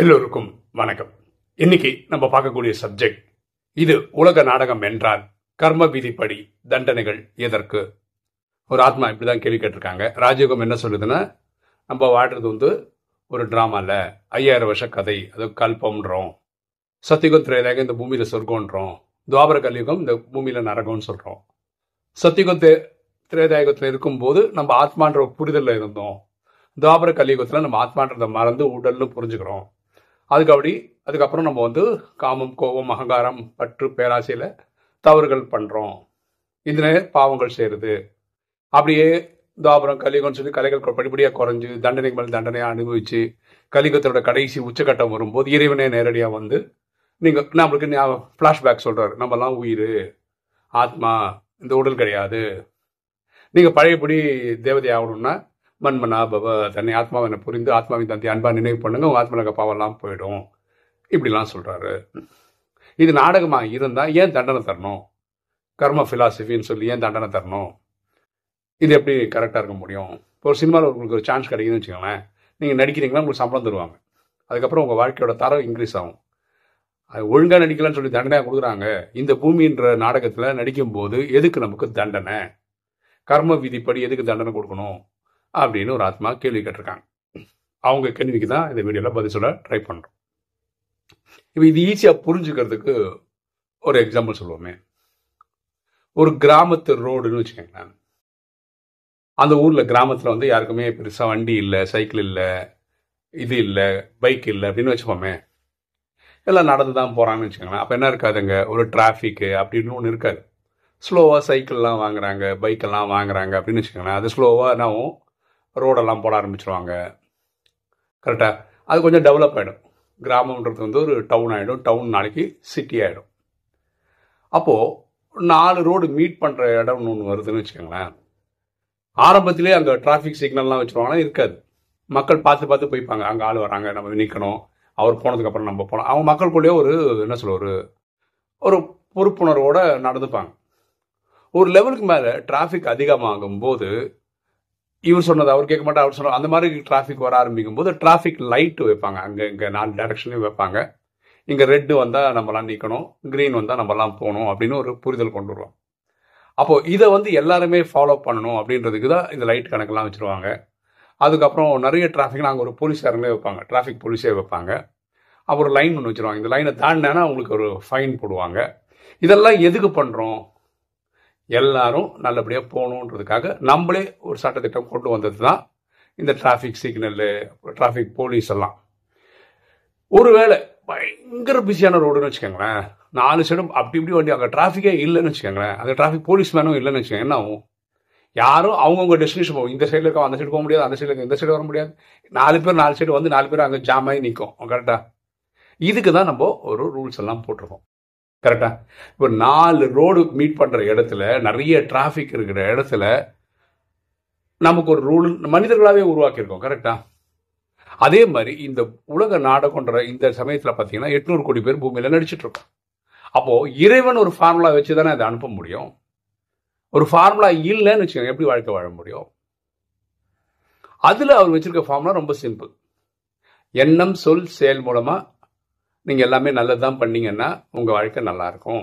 எல்லோருக்கும் வணக்கம் இன்னைக்கு நம்ம பார்க்கக்கூடிய சப்ஜெக்ட் இது உலக நாடகம் என்றால் கர்ம விதிப்படி தண்டனைகள் எதற்கு ஒரு ஆத்மா இப்படிதான் கேள்வி கேட்டிருக்காங்க ராஜயோகம் என்ன சொல்லுதுன்னா நம்ம வாடுறது வந்து ஒரு இல்ல ஐயாயிரம் வருஷ கதை அது கல்பம்ன்றோம் சத்தியுகம் திரையதாக இந்த பூமியில் சொர்க்கோன்றோம் துவாபர கலியுகம் இந்த பூமியில் நரகம்னு சொல்கிறோம் சத்தியுகம் திரேதாயுகத்தில் இருக்கும்போது நம்ம ஆத்மான்ற புரிதலில் இருந்தோம் துவாபர கலியுகத்தில் நம்ம ஆத்மான்றதை மறந்து உடல்னு புரிஞ்சுக்கிறோம் அதுக்கு அப்படி அதுக்கப்புறம் நம்ம வந்து காமம் கோபம் அகங்காரம் பற்று பேராசையில் தவறுகள் பண்ணுறோம் இதில் பாவங்கள் செய்கிறது அப்படியே தாபுரம் கலிங்கம்னு சொல்லி கலைகள் படிப்படியாக குறைஞ்சு தண்டனை மேல் தண்டனையாக அனுபவித்து கலிகத்தோட கடைசி உச்சக்கட்டம் வரும்போது இறைவனே நேரடியாக வந்து நீங்கள் நம்மளுக்கு ஃப்ளாஷ்பேக் சொல்கிறாரு நம்மலாம் உயிர் ஆத்மா இந்த உடல் கிடையாது நீங்கள் பழையபடி தேவதை ஆகணும்னா மண்மனா பவ தன்னை ஆத்மாவை புரிந்து ஆத்மாவின் தந்தை அன்பாக நினைவு பண்ணுங்க உங்கள் ஆத்மலக பாவெல்லாம் போயிடும் இப்படிலாம் சொல்கிறாரு இது நாடகமாக இருந்தால் ஏன் தண்டனை தரணும் கர்ம பிலாசபின்னு சொல்லி ஏன் தண்டனை தரணும் இது எப்படி கரெக்டாக இருக்க முடியும் இப்போ ஒரு சினிமாவில் உங்களுக்கு ஒரு சான்ஸ் கிடைக்குதுன்னு வச்சுக்கோங்களேன் நீங்கள் நடிக்கிறீங்களா உங்களுக்கு சம்பளம் தருவாங்க அதுக்கப்புறம் உங்கள் வாழ்க்கையோட தரம் இன்க்ரீஸ் ஆகும் அது ஒழுங்காக நடிக்கலாம்னு சொல்லி தண்டனையாக கொடுக்குறாங்க இந்த பூமின்ற நாடகத்தில் நடிக்கும்போது எதுக்கு நமக்கு தண்டனை கர்ம விதிப்படி எதுக்கு தண்டனை கொடுக்கணும் அப்படின்னு ஒரு ஆத்மா கேள்வி கேட்டிருக்காங்க அவங்க கேள்விக்கு தான் இந்த வீடியோவில் பதில் சொல்ல ட்ரை பண்ணுறோம் இப்போ இது ஈஸியாக புரிஞ்சுக்கிறதுக்கு ஒரு எக்ஸாம்பிள் சொல்லுவோமே ஒரு கிராமத்து ரோடுன்னு வச்சுக்கோங்களேன் அந்த ஊரில் கிராமத்தில் வந்து யாருக்குமே பெருசாக வண்டி இல்லை சைக்கிள் இல்லை இது இல்லை பைக் இல்லை அப்படின்னு வச்சுப்போமே எல்லாம் நடந்து தான் போகிறாங்கன்னு வச்சுக்கோங்களேன் அப்போ என்ன இருக்காதுங்க ஒரு டிராஃபிக்கு அப்படின்னு ஒன்று இருக்காது ஸ்லோவாக சைக்கிள்லாம் வாங்குறாங்க பைக்கெல்லாம் வாங்குறாங்க அப்படின்னு வச்சுக்கோங்களேன் அது ஸ்லோவாக என்னவும் ரோடெல்லாம் போட ஆரம்பிச்சிருவாங்க கரெக்டாக அது கொஞ்சம் டெவலப் ஆகிடும் கிராமன்றது வந்து ஒரு டவுன் ஆகிடும் டவுன் நாளைக்கு சிட்டி ஆகிடும் அப்போது நாலு ரோடு மீட் பண்ணுற இடம்னு ஒன்று வருதுன்னு வச்சுக்கோங்களேன் ஆரம்பத்திலே அங்கே டிராஃபிக் சிக்னல்லாம் வச்சுருவாங்கன்னா இருக்காது மக்கள் பார்த்து பார்த்து போய்ப்பாங்க அங்கே ஆள் வராங்க நம்ம நிற்கணும் அவர் போனதுக்கப்புறம் நம்ம போனோம் அவங்க மக்களுக்குள்ளேயே ஒரு என்ன சொல்ல ஒரு ஒரு பொறுப்புணர்வோடு நடந்துப்பாங்க ஒரு லெவலுக்கு மேலே டிராஃபிக் அதிகமாகும் போது இவர் சொன்னது அவர் கேட்க மாட்டார் அவர் சொன்ன அந்த மாதிரி டிராஃபிக் வர ஆரம்பிக்கும் போது டிராஃபிக் லைட்டு வைப்பாங்க அங்கே இங்கே நாலு டேரக்ஷன்லையும் வைப்பாங்க இங்கே ரெட்டு வந்தால் நம்மலாம் நிற்கணும் க்ரீன் வந்தால் நம்மலாம் போகணும் அப்படின்னு ஒரு புரிதல் கொண்டு வருவோம் அப்போது இதை வந்து எல்லாருமே ஃபாலோ பண்ணணும் அப்படின்றதுக்கு தான் இந்த லைட் கணக்கெல்லாம் வச்சுருவாங்க அதுக்கப்புறம் நிறைய டிராஃபிக் நாங்கள் ஒரு போலீஸ்காரங்களே வைப்பாங்க டிராஃபிக் போலீஸே வைப்பாங்க அப்புறம் லைன் ஒன்று வச்சுருவாங்க இந்த லைனை தாண்டினா உங்களுக்கு ஒரு ஃபைன் போடுவாங்க இதெல்லாம் எதுக்கு பண்ணுறோம் எல்லாரும் நல்லபடியாக போகணுன்றதுக்காக நம்மளே ஒரு சட்டத்திட்டம் கொண்டு வந்தது தான் இந்த டிராஃபிக் சிக்னலு டிராஃபிக் போலீஸ் எல்லாம் ஒருவேளை பயங்கர பிஸியான ரோடுன்னு வச்சுக்கோங்களேன் நாலு சைடும் அப்படி இப்படி வண்டி அங்கே டிராஃபிக்கே இல்லைன்னு வச்சுக்கோங்களேன் அந்த டிராஃபிக் போலீஸ் மேனும் இல்லைன்னு வச்சுக்கோங்க என்ன ஆகும் யாரும் அவங்கவுங்க டெஸ்டினேஷன் போகும் இந்த சைடில் இருக்கோம் அந்த சைடு போக முடியாது அந்த சைடில் இந்த சைடு வர முடியாது நாலு பேர் நாலு சைடு வந்து நாலு பேர் அங்கே ஜாமாயி நிற்கும் கரெக்டாக இதுக்கு தான் நம்ம ஒரு ரூல்ஸ் எல்லாம் போட்டிருக்கோம் கரெக்டா இப்போ நாலு ரோடு மீட் பண்ணுற இடத்துல நிறைய டிராஃபிக் இருக்கிற இடத்துல நமக்கு ஒரு ரூல் மனிதர்களாகவே உருவாக்கியிருக்கோம் கரெக்டா அதே மாதிரி இந்த உலக நாடகன்ற இந்த சமயத்தில் பார்த்தீங்கன்னா எட்நூறு கோடி பேர் பூமியில் நடிச்சிட்டு இருக்கோம் அப்போது இறைவன் ஒரு ஃபார்முலா வச்சு தானே அதை அனுப்ப முடியும் ஒரு ஃபார்முலா இல்லைன்னு வச்சுக்கோங்க எப்படி வாழ்க்கை வாழ முடியும் அதில் அவர் வச்சுருக்க ஃபார்முலா ரொம்ப சிம்பிள் எண்ணம் சொல் செயல் மூலமாக நீங்கள் எல்லாமே நல்லது தான் பண்ணீங்கன்னா உங்கள் வாழ்க்கை நல்லாயிருக்கும்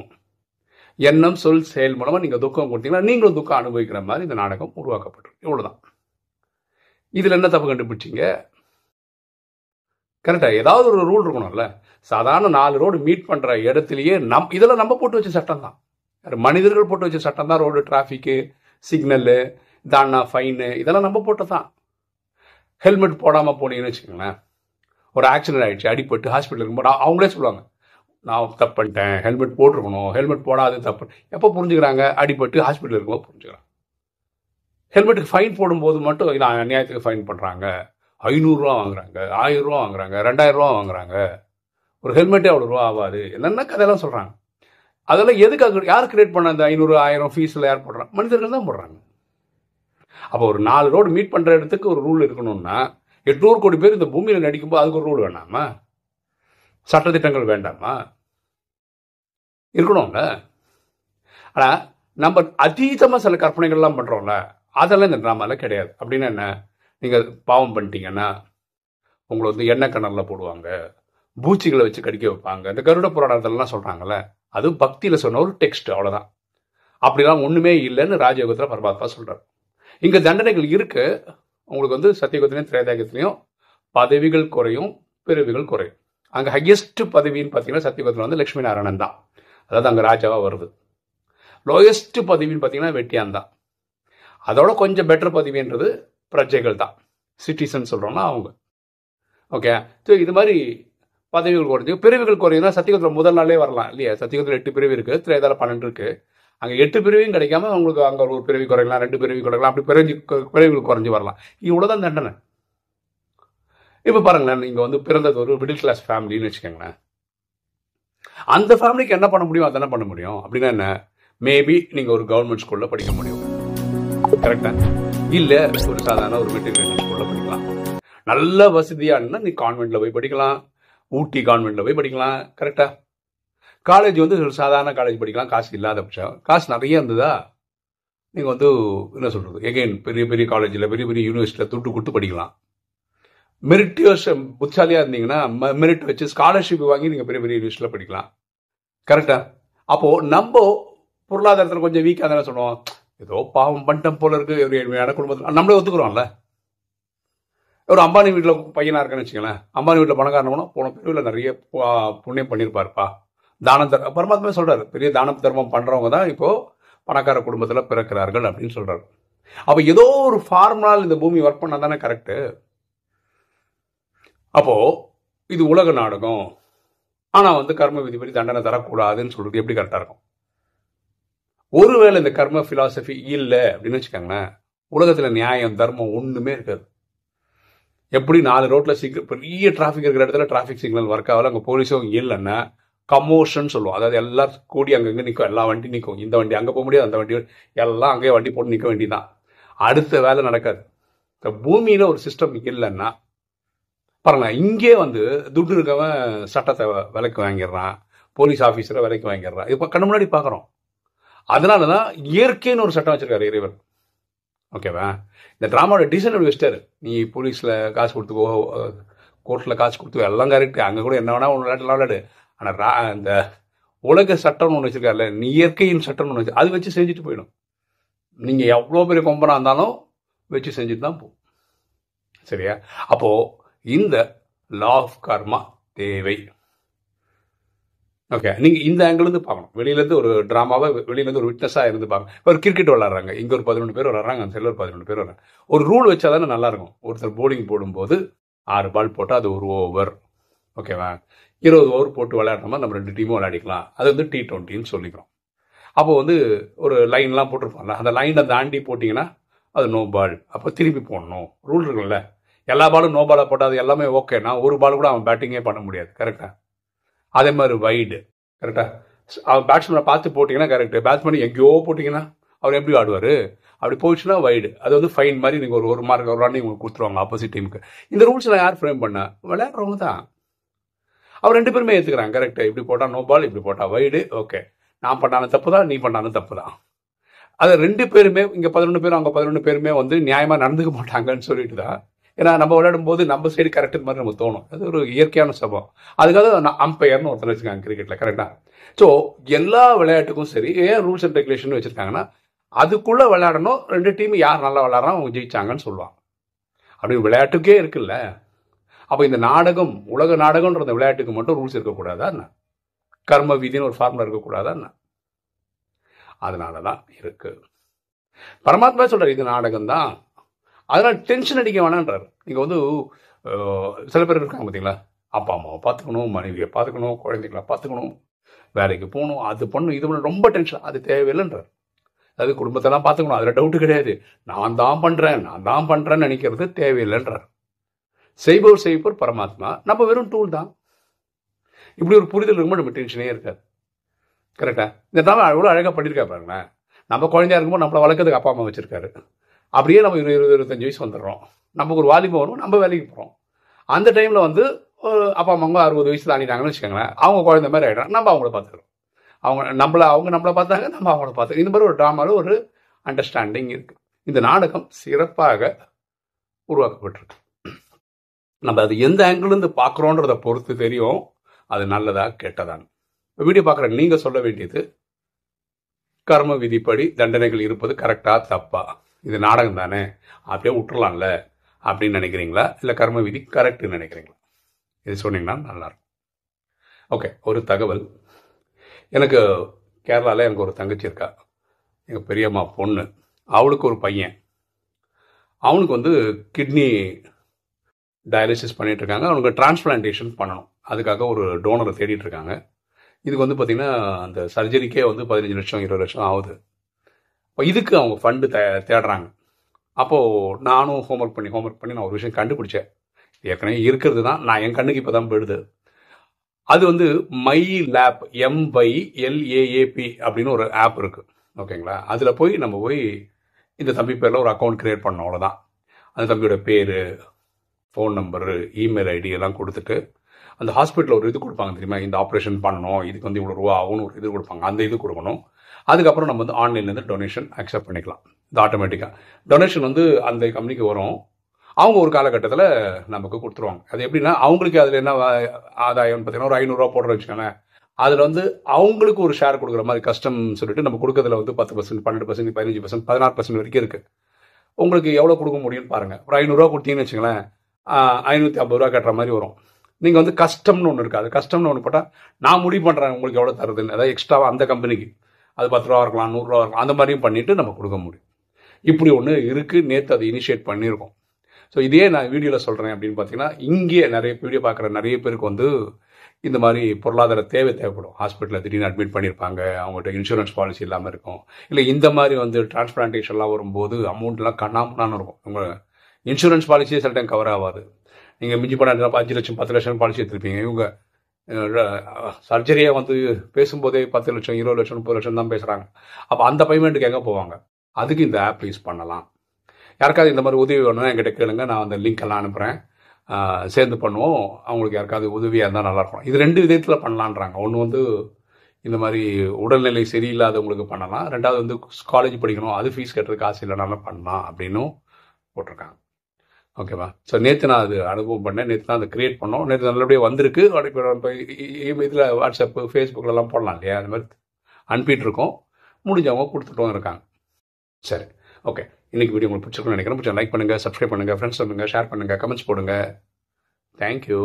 எண்ணம் சொல் செயல் மூலமாக நீங்கள் துக்கம் கொடுத்தீங்கன்னா நீங்களும் துக்கம் அனுபவிக்கிற மாதிரி இந்த நாடகம் உருவாக்கப்பட்டிருக்கு இவ்வளோதான் இதில் என்ன தப்பு கண்டுபிடிச்சிங்க கரெக்டாக ஏதாவது ஒரு ரூல் இருக்கணும்ல சாதாரண நாலு ரோடு மீட் பண்ணுற இடத்துலையே நம் இதெல்லாம் நம்ம போட்டு வச்ச சட்டம் தான் மனிதர்கள் போட்டு வச்ச சட்டம் தான் ரோடு டிராஃபிக்கு சிக்னலு தானா ஃபைனு இதெல்லாம் நம்ம போட்டு தான் ஹெல்மெட் போடாமல் போனீங்கன்னு வச்சுக்கோங்களேன் ஒரு ஆக்சிடென்ட் ஆகிடுச்சு அடிப்பட்டு ஹாஸ்பிட்டல் இருக்கும்போது அவங்களே சொல்லுவாங்க நான் தப்பு பண்ணிட்டேன் ஹெல்மெட் போட்டிருக்கணும் ஹெல்மெட் போடாது தப்பு எப்போ புரிஞ்சுக்கிறாங்க அடிப்பட்டு ஹாஸ்பிட்டல் இருக்கும்போது புரிஞ்சுக்கிறாங்க ஹெல்மெட்டுக்கு ஃபைன் போடும்போது மட்டும் நான் அநியாயத்துக்கு ஃபைன் பண்ணுறாங்க ஐநூறுரூவா வாங்குறாங்க ஆயிரரூவா வாங்குறாங்க ரெண்டாயிரரூவா வாங்குறாங்க ஒரு ஹெல்மெட்டே அவ்வளோ ரூபா ஆகாது என்னென்ன கதையெல்லாம் சொல்கிறாங்க அதெல்லாம் எதுக்காக யார் கிரியேட் பண்ண அந்த ஐநூறு ஆயிரம் ஃபீஸில் யார் போடுறாங்க மனிதர்கள் தான் போடுறாங்க அப்போ ஒரு நாலு ரோடு மீட் பண்ணுற இடத்துக்கு ஒரு ரூல் இருக்கணும்னா எட்நூறு கோடி பேர் இந்த பூமியில் நடிக்கும்போது அதுக்கு ஒரு ரூல் வேண்டாமா சட்டத்திட்டங்கள் வேண்டாமா இருக்கணும்ல ஆனால் நம்ம அதீதமாக சில கற்பனைகள்லாம் பண்ணுறோம்ல அதெல்லாம் இந்த ட்ராமாவில் கிடையாது அப்படின்னா என்ன நீங்கள் பாவம் பண்ணிட்டீங்கன்னா உங்களை வந்து எண்ணெய் கிணறுல போடுவாங்க பூச்சிகளை வச்சு கடிக்க வைப்பாங்க இந்த கருட புராணத்திலலாம் சொல்கிறாங்கல்ல அது பக்தியில் சொன்ன ஒரு டெக்ஸ்ட் அவ்வளோதான் அப்படிலாம் ஒன்றுமே இல்லைன்னு ராஜயோகத்தில் பரமாத்மா சொல்கிறார் இங்கே தண்டனைகள் இருக்குது உங்களுக்கு வந்து சத்தியகுத்திலையும் திரேதாயத்துலையும் பதவிகள் குறையும் பிரிவுகள் குறையும் அங்கே ஹையஸ்ட் பதவின்னு பார்த்தீங்கன்னா சத்தியகுத்தில் வந்து லக்ஷ்மி நாராயணன் தான் அதாவது அங்கே ராஜாவாக வருது லோயஸ்ட் பதவின்னு பார்த்தீங்கன்னா வெட்டியான் தான் அதோட கொஞ்சம் பெட்டர் பதவின்றது பிரஜைகள் தான் சிட்டிசன் சொல்கிறோம்னா அவங்க ஓகே ஸோ இது மாதிரி பதவிகள் குறைஞ்சி பிரிவுகள் குறையும்னா சத்தியகுத்தில் முதல் நாளே வரலாம் இல்லையா சத்தியகுத்தில் எட்டு பிரிவு இருக்குது திரேதாவில் பன்னெண்டு இருக்குது அங்கே எட்டு பிரிவையும் கிடைக்காம அவங்களுக்கு அங்கே ஒரு பிறவி குறைக்கலாம் ரெண்டு பிறவி குறைக்கலாம் அப்படி பிறவி பிறவிகள் குறைஞ்சி வரலாம் இவ்வளோதான் தண்டனை இப்போ பாருங்களேன் நீங்கள் வந்து பிறந்தது ஒரு மிடில் கிளாஸ் ஃபேமிலின்னு வச்சுக்கோங்களேன் அந்த ஃபேமிலிக்கு என்ன பண்ண முடியும் அதெல்லாம் பண்ண முடியும் அப்படின்னா என்ன மேபி நீங்கள் ஒரு கவர்மெண்ட் ஸ்கூலில் படிக்க முடியும் கரெக்டா இல்லை ஒரு சாதாரண ஒரு மெட்ரிகுலேஷன் ஸ்கூலில் படிக்கலாம் நல்ல இருந்தால் நீ கான்வெண்ட்டில் போய் படிக்கலாம் ஊட்டி கான்வெண்ட்டில் போய் படிக்கலாம் கரெக்டாக காலேஜ் வந்து சாதாரண காலேஜ் படிக்கலாம் காசு இல்லாத பட்சம் காசு நிறைய இருந்ததா நீங்கள் வந்து என்ன சொல்கிறது எகெயின் பெரிய பெரிய காலேஜில் பெரிய பெரிய யூனிவர்சிட்டியில் துட்டு கொடுத்து படிக்கலாம் மெரிட்டியஸ் புத்தாலியாக இருந்தீங்கன்னா மெரிட் வச்சு ஸ்காலர்ஷிப் வாங்கி நீங்கள் பெரிய பெரிய யூனிவர்சிட்டியில் படிக்கலாம் கரெக்டாக அப்போது நம்ம பொருளாதாரத்தில் கொஞ்சம் வீக்காக தானே சொல்லுவோம் ஏதோ பாவம் பண்டம் போல இருக்குது ஒரு ஏழ்மையான குடும்பத்தில் நம்மளே ஒத்துக்குறோம்ல ஒரு அம்பானி வீட்டில் பையனாக இருக்கேன்னு வச்சுக்கங்களேன் அம்பானி வீட்டில் பணக்காரன் போனால் போன பிரிவில் நிறைய புண்ணியம் பண்ணியிருப்பாருப்பா தான தர் பரமாத்மா சொல்கிறார் பெரிய தான தர்மம் பண்ணுறவங்க தான் இப்போது பணக்கார குடும்பத்தில் பிறக்கிறார்கள் அப்படின்னு சொல்கிறார் அப்போ ஏதோ ஒரு ஃபார்முலால் இந்த பூமி ஒர்க் பண்ணால் தானே கரெக்டு அப்போது இது உலக நாடகம் ஆனால் வந்து கர்ம விதிப்படி தண்டனை தரக்கூடாதுன்னு சொல்லிட்டு எப்படி கரெக்டாக இருக்கும் ஒருவேளை இந்த கர்ம ஃபிலாசபி இல்லை அப்படின்னு வச்சுக்கோங்களேன் உலகத்தில் நியாயம் தர்மம் ஒன்றுமே இருக்காது எப்படி நாலு ரோட்டில் சீக்கிரம் பெரிய டிராஃபிக் இருக்கிற இடத்துல டிராஃபிக் சிக்னல் ஒர்க் ஆகல அங்கே போலீஸும் இல்லைன்னா கமோஷன் சொல்லுவோம் அதாவது எல்லாம் கூடி அங்கங்கே நிற்கும் எல்லா வண்டி நிற்கும் இந்த வண்டி அங்கே போக முடியாது அந்த வண்டி எல்லாம் அங்கேயே வண்டி போட்டு நிற்க வேண்டி தான் அடுத்த வேலை நடக்காது இந்த பூமியில் ஒரு சிஸ்டம் இல்லைன்னா பாருங்க இங்கே வந்து துட்டு இருக்கவன் சட்டத்தை விலைக்கு வாங்கிடுறான் போலீஸ் ஆஃபீஸரை விலைக்கு வாங்கிடுறான் இப்போ கண்ணு முன்னாடி பார்க்குறோம் அதனால தான் இயற்கைன்னு ஒரு சட்டம் வச்சுருக்காரு இறைவர் ஓகேவா இந்த ட்ராமாவோட டிசைன் வெஸ்டர் நீ போலீஸில் காசு கொடுத்துக்கோ கோர்ட்டில் காசு கொடுத்து எல்லாம் கரெக்ட் அங்கே கூட என்ன வேணால் ஒன்று விளையாட்டு விளையாடு ஆனால் ரா இந்த உலக சட்டம்னு ஒன்று வச்சுருக்காருல்ல இயற்கையின் சட்டம்னு ஒன்று வச்சு அது வச்சு செஞ்சுட்டு போயிடும் நீங்கள் எவ்வளோ பெரிய கொம்பனாக இருந்தாலும் வச்சு செஞ்சுட்டு தான் போகும் சரியா அப்போது இந்த லா ஆஃப் கர்மா தேவை ஓகே நீங்கள் இந்த ஆங்கிலேருந்து பார்க்கணும் வெளியிலேருந்து ஒரு ட்ராமாவை வெளியிலேருந்து ஒரு விட்னஸாக இருந்து பார்க்கணும் ஒரு கிரிக்கெட் விளாட்றாங்க இங்கே ஒரு பதினொன்று பேர் விளாட்றாங்க அந்த ஒரு பதினொன்று பேர் விளாட்றாங்க ஒரு ரூல் வச்சா தானே நல்லாயிருக்கும் ஒருத்தர் போலிங் போடும்போது ஆறு பால் போட்டால் அது ஒரு ஓவர் ஓகேவா இருபது ஓவர் போட்டு விளையாடணுமா நம்ம ரெண்டு டீமும் விளையாடிக்கலாம் அது வந்து டி ட்வெண்ட்டின்னு சொல்லிக்கிறோம் அப்போ வந்து ஒரு லைன்லாம் போட்டிருப்பாங்க அந்த லைனை தாண்டி போட்டிங்கன்னா அது நோ பால் அப்போ திருப்பி போடணும் ரூல் இருக்குல்ல எல்லா பாலும் நோ பாலாக போட்டால் அது எல்லாமே ஓகேனா ஒரு பால் கூட அவன் பேட்டிங்கே பண்ண முடியாது கரெக்டாக அதே மாதிரி வைடு கரெக்டாக அவன் பேட்ஸ்மேனை பார்த்து போட்டிங்கன்னா கரெக்டு பேட்ஸ்மேன் எங்கேயோ போட்டிங்கன்னா அவர் எப்படி ஆடுவார் அப்படி போயிடுச்சுன்னா வைடு அது வந்து ஃபைன் மாதிரி நீங்கள் ஒரு ஒரு மார்க் ஒரு ரன்னிங் உங்களுக்கு கொடுத்துருவாங்க ஆப்போசிட் டீமுக்கு இந்த ரூல்ஸ்லாம் யார் ஃப்ரேம் பண்ண விளையாடுறவங்க தான் அவர் ரெண்டு பேருமே ஏற்றுக்கிறாங்க கரெக்டாக இப்படி போட்டால் நோ பால் இப்படி போட்டால் வைடு ஓகே நான் பண்ணாலும் தப்பு தான் நீ பண்ணாலும் தப்பு தான் அது ரெண்டு பேருமே இங்கே பதினொன்று பேரும் அங்கே பதினொன்று பேருமே வந்து நியாயமாக நடந்துக்க மாட்டாங்கன்னு சொல்லிட்டு தான் ஏன்னா நம்ம விளையாடும் போது நம்ம சைடு கரெக்டு மாதிரி நமக்கு தோணும் அது ஒரு இயற்கையான சபம் அதுக்காக நான் அம்பையர்னு ஒருத்தர் வச்சுக்காங்க கிரிக்கெட்டில் கரெக்டாக ஸோ எல்லா விளையாட்டுக்கும் சரி ஏன் ரூல்ஸ் அண்ட் ரெகுலேஷன் வச்சுருக்காங்கன்னா அதுக்குள்ளே விளையாடணும் ரெண்டு டீம் யார் நல்லா விளையாடுறான் அவங்க ஜெயிச்சாங்கன்னு சொல்லுவாங்க அப்படி விளையாட்டுக்கே இருக்குல்ல அப்போ இந்த நாடகம் உலக நாடகம்ன்ற அந்த விளையாட்டுக்கு மட்டும் ரூல்ஸ் இருக்கக்கூடாதா என்ன கர்ம விதின்னு ஒரு ஃபார்முலா இருக்கக்கூடாதா என்ன அதனால தான் இருக்கு பரமாத்மா சொல்கிறார் இது நாடகம் தான் அதனால் டென்ஷன் அடிக்க வேணான்றார் நீங்கள் வந்து சில பேர் இருக்காங்க பார்த்தீங்களா அப்பா அம்மாவை பார்த்துக்கணும் மனைவியை பார்த்துக்கணும் குழந்தைகளை பார்த்துக்கணும் வேலைக்கு போகணும் அது பண்ணும் இது பண்ண ரொம்ப டென்ஷன் அது தேவையில்லைன்றார் அதாவது குடும்பத்தெல்லாம் பார்த்துக்கணும் அதில் டவுட்டு கிடையாது நான் தான் பண்ணுறேன் நான் தான் பண்ணுறேன்னு நினைக்கிறது தேவையில்லைன்றார் செய்பவர் செய்பவர் பரமாத்மா நம்ம வெறும் டூல் தான் இப்படி ஒரு புரிதல் இருக்கும்போது நம்ம டென்ஷனே இருக்காது கரெக்டா இந்த தவிர அவ்வளோ அழகாக பண்ணியிருக்கா பாருங்களேன் நம்ம குழந்தையா இருக்கும்போது நம்மளை வளர்க்கறதுக்கு அப்பா அம்மா வச்சிருக்காரு அப்படியே நம்ம இருபது இருபது இருபத்தஞ்சு வயசு வந்துடுறோம் நமக்கு ஒரு வாலிபம் வரும் நம்ம வேலைக்கு போகிறோம் அந்த டைமில் வந்து அப்பா அம்மாங்க அறுபது வயசு தாண்டிட்டாங்கன்னு வச்சுக்கோங்களேன் அவங்க குழந்த மாதிரி ஆகிடும் நம்ம அவங்கள பார்த்துக்கிறோம் அவங்க நம்மள அவங்க நம்மளை பார்த்தாங்க நம்ம அவங்கள பார்த்து இந்த மாதிரி ஒரு ட்ராமாவில் ஒரு அண்டர்ஸ்டாண்டிங் இருக்குது இந்த நாடகம் சிறப்பாக உருவாக்கப்பட்டிருக்கு நம்ம அது எந்த ஆங்கிள்ந்து பார்க்குறோன்றதை பொறுத்து தெரியும் அது நல்லதா கெட்டதான்னு வீடியோ பார்க்குற நீங்கள் சொல்ல வேண்டியது கர்ம விதிப்படி தண்டனைகள் இருப்பது கரெக்டா தப்பா இது நாடகம் தானே அப்படியே விட்டுறலாம்ல அப்படின்னு நினைக்கிறீங்களா இல்லை கர்ம விதி கரெக்டுன்னு நினைக்கிறீங்களா இது சொன்னீங்கன்னா நல்லாயிருக்கும் ஓகே ஒரு தகவல் எனக்கு கேரளாவில் எனக்கு ஒரு தங்கச்சி இருக்கா எங்கள் பெரியம்மா பொண்ணு அவளுக்கு ஒரு பையன் அவனுக்கு வந்து கிட்னி டயாலிசிஸ் பண்ணிகிட்டு இருக்காங்க அவங்க டிரான்ஸ்பிளான்டேஷன் பண்ணணும் அதுக்காக ஒரு டோனரை தேடிட்டு இருக்காங்க இதுக்கு வந்து பார்த்திங்கன்னா அந்த சர்ஜரிக்கே வந்து பதினஞ்சு லட்சம் இருபது லட்சம் ஆகுது இப்போ இதுக்கு அவங்க ஃபண்டு தே தேடுறாங்க அப்போது நானும் ஹோம்ஒர்க் பண்ணி ஹோம்ஒர்க் பண்ணி நான் ஒரு விஷயம் கண்டுபிடிச்சேன் ஏற்கனவே இருக்கிறது தான் நான் என் கண்ணுக்கு இப்போ தான் போயிடுது அது வந்து மை லேப் எம்ஐ எல்ஏஏபி அப்படின்னு ஒரு ஆப் இருக்குது ஓகேங்களா அதில் போய் நம்ம போய் இந்த தம்பி பேரில் ஒரு அக்கௌண்ட் க்ரியேட் பண்ணோம் அவ்வளோதான் அந்த தம்பியோட பேர் ஃபோன் நம்பரு இமெயில் ஐடி எல்லாம் கொடுத்துட்டு அந்த ஹாஸ்பிட்டலில் ஒரு இது கொடுப்பாங்க தெரியுமா இந்த ஆப்ரேஷன் பண்ணணும் இதுக்கு வந்து இவ்வளோ ரூபா ஆகும்னு ஒரு இது கொடுப்பாங்க அந்த இது கொடுக்கணும் அதுக்கப்புறம் நம்ம வந்து ஆன்லைன்லேருந்து டொனேஷன் அக்செப்ட் பண்ணிக்கலாம் இது ஆட்டோமேட்டிக்காக டொனேஷன் வந்து அந்த கம்பெனிக்கு வரும் அவங்க ஒரு காலகட்டத்தில் நமக்கு கொடுத்துருவாங்க அது எப்படின்னா அவங்களுக்கு அதில் என்ன ஆதாயம்னு பார்த்தீங்கன்னா ஒரு ஐநூறுரூவா போடுற வச்சுக்கோங்களேன் அதில் வந்து அவங்களுக்கு ஒரு ஷேர் கொடுக்குற மாதிரி கஷ்டம் சொல்லிட்டு நம்ம கொடுக்கறதுல வந்து பத்து பர்சன்ட் பன்னெண்டு பர்சன்ட் பதினஞ்சு பர்சன்ட் பதினாறு பர்சன்ட் வரைக்கும் இருக்குது உங்களுக்கு எவ்வளோ கொடுக்க முடியும்னு பாருங்கள் ஒரு ஐநூறுரூவா கொடுத்தீங்கன்னு வச்சுங்களேன் ஐநூற்றி ஐம்பது ரூபா கட்டுற மாதிரி வரும் நீங்கள் வந்து கஸ்டம்னு ஒன்று இருக்காது கஸ்டம்னு ஒன்று போட்டால் நான் முடிவு பண்ணுறேன் உங்களுக்கு எவ்வளோ தருதுன்னு அதாவது எக்ஸ்ட்ராவாக அந்த கம்பெனிக்கு அது பத்து ரூபா இருக்கலாம் நூறுரூவா இருக்கலாம் அந்த மாதிரியும் பண்ணிவிட்டு நம்ம கொடுக்க முடியும் இப்படி ஒன்று இருக்குது நேற்று அதை இனிஷியேட் பண்ணியிருக்கோம் ஸோ இதே நான் வீடியோவில் சொல்கிறேன் அப்படின்னு பார்த்தீங்கன்னா இங்கே நிறைய வீடியோ பார்க்குற நிறைய பேருக்கு வந்து இந்த மாதிரி பொருளாதார தேவை தேவைப்படும் ஹாஸ்பிட்டலில் திடீர்னு அட்மிட் பண்ணியிருப்பாங்க அவங்கள்ட்ட இன்சூரன்ஸ் பாலிசி இல்லாமல் இருக்கும் இல்லை இந்த மாதிரி வந்து டிரான்ஸ்பிளான்டேஷன்லாம் வரும்போது அமௌண்ட்லாம் கண்ணாமண்ணான்னு இருக்கும் உங்கள் இன்சூரன்ஸ் பாலிசியே சில டைம் கவர் ஆகாது நீங்கள் மிஞ்சி போனால் அஞ்சு லட்சம் பத்து லட்சம் பாலிசி எடுத்துருப்பீங்க இவங்க சர்ஜரியாக வந்து பேசும்போதே பத்து லட்சம் இருபது லட்சம் முப்பது லட்சம் தான் பேசுகிறாங்க அப்போ அந்த பேமெண்ட்டுக்கு எங்கே போவாங்க அதுக்கு இந்த ஆப் யூஸ் பண்ணலாம் யாருக்காவது இந்த மாதிரி உதவி வேணும்னா என்கிட்ட கேளுங்க நான் அந்த லிங்க் எல்லாம் அனுப்புகிறேன் சேர்ந்து பண்ணுவோம் அவங்களுக்கு யாருக்காவது உதவியாக இருந்தால் நல்லாயிருக்கும் இது ரெண்டு விதத்தில் பண்ணலான்றாங்க ஒன்று வந்து இந்த மாதிரி உடல்நிலை சரியில்லாதவங்களுக்கு பண்ணலாம் ரெண்டாவது வந்து காலேஜ் படிக்கணும் அது ஃபீஸ் கட்டுறதுக்கு காசு இல்லைனாலும் பண்ணலாம் அப்படின்னும் போட்டிருக்காங்க ஓகேவா ஸோ நேற்று நான் அது அனுபவம் பண்ணேன் நேற்று நான் அதை கிரியேட் பண்ணோம் நேற்று நல்லபடியாக வந்திருக்கு இப்போ இதில் வாட்ஸ்அப்பு ஃபேஸ்புக்கிலலாம் போடலாம் இல்லையா அந்த மாதிரி அனுப்பிட்டு இருக்கோம் முடிஞ்சவங்க கொடுத்துட்டும் இருக்காங்க சரி ஓகே இன்றைக்கி வீடியோ உங்களுக்கு பிடிச்சிருக்கும்னு நினைக்கிறேன் பிடிச்சா லைக் பண்ணுங்கள் சப்ஸ்கிரைப் பண்ணுங்கள் ஃப்ரெண்ட்ஸ் சொல்லுங்கள் ஷேர் பண்ணுங்கள் கமெண்ட்ஸ் போடுங்க தேங்க்யூ